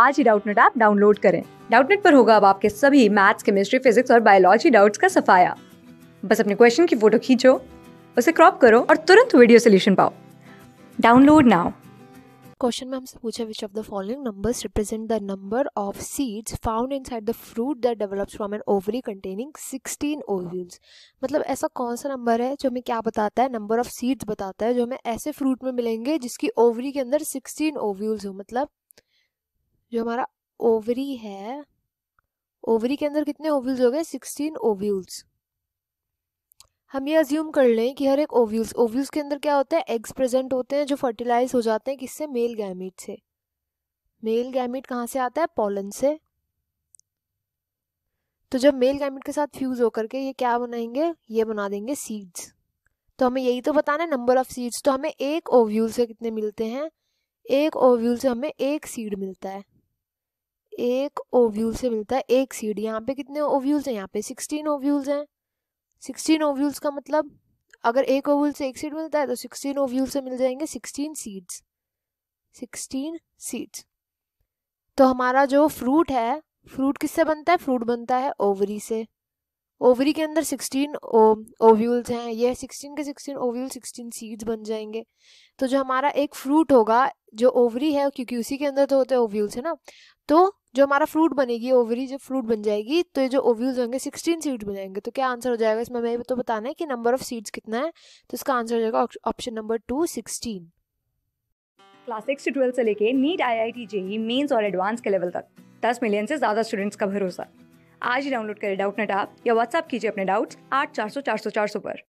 आज ही Doubtnut app download करें डाउटनेट पर होगा अब आपके सभी मैथ्स केमिस्ट्री फिजिक्स और बायोलॉजी डाउट्स का सफाया बस अपने क्वेश्चन की फोटो खींचो उसे क्रॉप करो और तुरंत वीडियो सोल्यूशन पाओ डाउनलोड नाउ क्वेश्चन में हमसे पूछा which of the following numbers represent the number of seeds found inside the fruit that develops from an ovary containing 16 ovules मतलब ऐसा कौन सा नंबर है जो हमें क्या बताता है नंबर ऑफ सीड्स बताता है जो हमें ऐसे फ्रूट में मिलेंगे जिसकी ओवरी के अंदर 16 ओव्यूल्स हो मतलब जो हमारा ओवरी है ओवरी के अंदर कितने ओव्यूल्स हो गए सिक्सटीन ओव्यूल्स हम ये अज्यूम कर लें कि हर एक ओव्यूल्स ओव्यूल्स के अंदर क्या होते हैं एग्स प्रेजेंट होते हैं जो फर्टिलाइज हो जाते हैं किससे मेल गैमिट से मेल गैमिट कहाँ से आता है पोलन से तो जब मेल गैमिट के साथ फ्यूज होकर के ये क्या बनाएंगे ये बना देंगे सीड्स तो हमें यही तो बताना है नंबर ऑफ सीड्स तो हमें एक ओव्यूल से कितने मिलते हैं एक ओव्यूल से हमें एक सीड मिलता है एक ओव्यूल से मिलता है एक सीड यहाँ पे कितने ओव्यूल्स हैं यहाँ पे सिक्सटीन ओव्यूल्स हैं सिक्सटीन ओव्यूल्स का मतलब अगर एक ओव्यूल से एक सीड मिलता है तो सिक्सटीन ओव्यूल से मिल जाएंगे सिक्सटीन सीड्स सिक्सटीन सीड्स तो हमारा जो फ्रूट है फ्रूट किससे बनता है फ्रूट बनता है ओवरी से ओवरी के अंदर सिक्सटीन ओव्यूल्स हैं ये सिक्सटीन के सिक्सटीन ओव्यूल सिक्सटीन सीड्स बन जाएंगे तो जो हमारा एक फ्रूट होगा जो ओवरी है क्योंकि उसी के अंदर तो होते हैं ओव्यूल्स है ना तो जो हमारा फ्रूट बनेगी ओवरी जब फ्रूट बन जाएगी तो ये जो ओव्यूल्स होंगे सिक्सटीन सीड्स जाएंगे तो क्या आंसर हो जाएगा इसमें हमें तो बताना है कि नंबर ऑफ सीड्स कितना है तो इसका आंसर हो जाएगा option number two sixteen class six से ट्वेल्थ से लेके NEET I I T JEE Mains और एडवांस के लेवल तक दस मिलियन से ज़्यादा स्टूडेंट्स का भरोसा आज ही डाउनलोड करें डाउट नेट आप या व्हाट्सअप कीजिए अपने डाउट्स आठ चार सौ चार सौ चार सौ पर